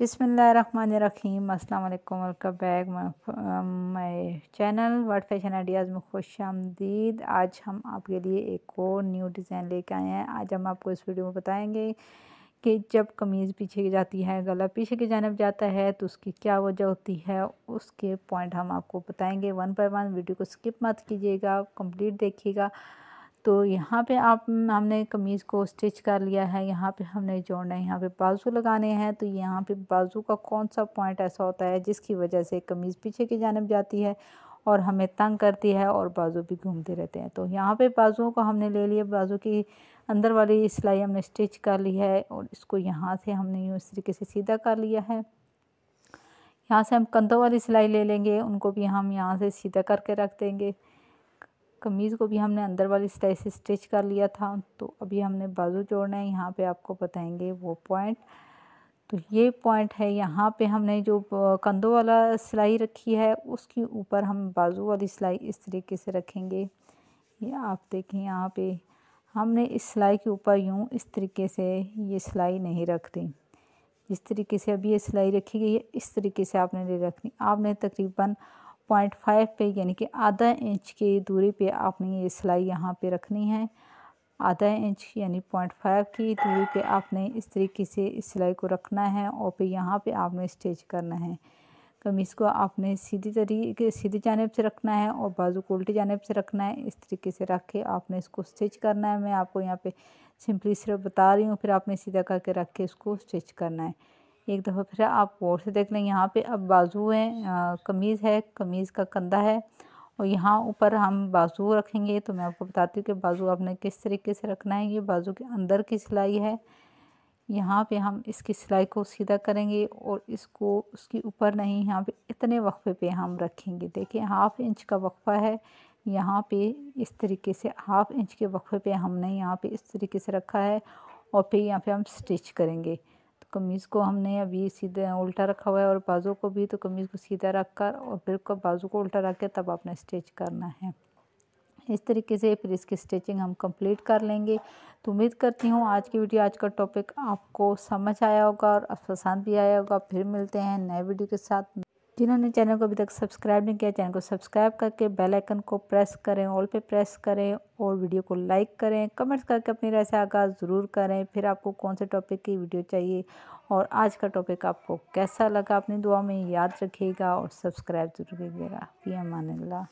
बिसमीम् अल्लाम welcome back my channel world fashion ideas में खुश आमदीद आज हम आपके लिए एक और न्यू डिज़ाइन लेके आए हैं आज हम आपको इस वीडियो में बताएंगे कि जब कमीज़ पीछे की जाती है गला पीछे की जानब जाता है तो उसकी क्या वजह होती है उसके पॉइंट हम आपको बताएंगे वन बाय वन वीडियो को स्किप मत कीजिएगा कंप्लीट देखिएगा तो यहाँ पे आप हम्म, हमने कमीज़ को स्टिच कर लिया है यहाँ पे हमने जोड़ना है यहाँ पे बाजू लगाने हैं तो यहाँ पे बाजू का कौन सा पॉइंट ऐसा होता है जिसकी वजह से कमीज़ पीछे की जानब जाती है और हमें तंग करती है और बाजू भी घूमते रहते हैं तो यहाँ पे बाजुओं को हमने ले लिया बाजू की अंदर वाली सिलाई हमने स्टिच कर ली है और इसको यहाँ से हमने यूँ इस तरीके से सीधा कर लिया है यहाँ से हम कंधों वाली सिलाई ले लेंगे उनको भी हम यहाँ से सीधा करके रख देंगे कमीज़ को भी हमने अंदर वाली सिलाई से स्टिच कर लिया था तो अभी हमने बाजू जोड़ना है यहाँ पे आपको बताएंगे वो पॉइंट तो ये पॉइंट है यहाँ पे हमने जो कंधों वाला सिलाई रखी है उसके ऊपर हम बाजू वाली सिलाई इस तरीके से रखेंगे ये आप देखें यहाँ पे हमने इस सिलाई के ऊपर यूँ इस तरीके से ये सिलाई नहीं रख दी जिस तरीके से अभी ये सिलाई रखी गई है इस तरीके से आपने ले रखनी आपने तकरीबन पॉइंट फाइव पे यानी कि आधा इंच की दूरी पे आपने ये सिलाई यहाँ पे रखनी है आधा इंच यानी पॉइंट फाइव की दूरी पे आपने इस तरीके से इस सिलाई को रखना है और फिर यहाँ पे आपने स्टिच करना है कमीज़ को आपने सीधी तरीके सीधी जानेब से रखना है और बाजू को उल्टी जानेब से रखना है इस तरीके से रख के आपने इसको स्टिच करना है मैं आपको यहाँ पे सिंपली सिर्फ बता रही हूँ फिर आपने सीधा करके रख के इसको स्टिच करना है एक दफ़ा फिर आप गौर से देख लें यहाँ पे अब बाजू है कमीज़ है कमीज़ का कंधा है और यहाँ ऊपर हम बाजू रखेंगे तो मैं आपको बताती हूँ कि बाजू आपने किस तरीके से रखना है ये बाजू के अंदर की सिलाई है यहाँ पे हम इसकी सिलाई को सीधा करेंगे और इसको उसके ऊपर नहीं यहाँ पे इतने वक्फे पे हम रखेंगे देखिए हाफ़ इंच का वक्फा है यहाँ पे इस तरीके से हाफ़ इंच के वक्फे पे हमने यहाँ पे इस तरीके से रखा है और फिर यहाँ पे हम स्टिच करेंगे कमीज़ को हमने अभी सीधा उल्टा रखा हुआ है और बाजू को भी तो कमीज़ को सीधा रख कर और फिर बाजू को उल्टा रख कर तब आपने स्टिच करना है इस तरीके से फिर इसकी स्टिचिंग हम कंप्लीट कर लेंगे तो उम्मीद करती हूँ आज की वीडियो आज का टॉपिक आपको समझ आया होगा और पसंद भी आया होगा फिर मिलते हैं नए वीडियो के साथ जिन्होंने चैनल को अभी तक सब्सक्राइब नहीं किया चैनल को सब्सक्राइब करके बेल आइकन को प्रेस करें ऑल पे प्रेस करें और वीडियो को लाइक करें कमेंट्स करके अपनी राय से आगाज़ ज़रूर करें फिर आपको कौन से टॉपिक की वीडियो चाहिए और आज का टॉपिक आपको कैसा लगा अपनी दुआ में याद रखिएगा और सब्सक्राइब जरूर कीजिएगा पी एम